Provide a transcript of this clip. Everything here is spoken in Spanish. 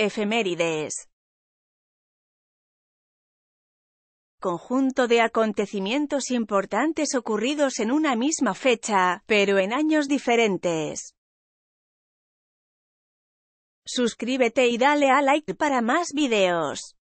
Efemérides. Conjunto de acontecimientos importantes ocurridos en una misma fecha, pero en años diferentes. Suscríbete y dale a like para más videos.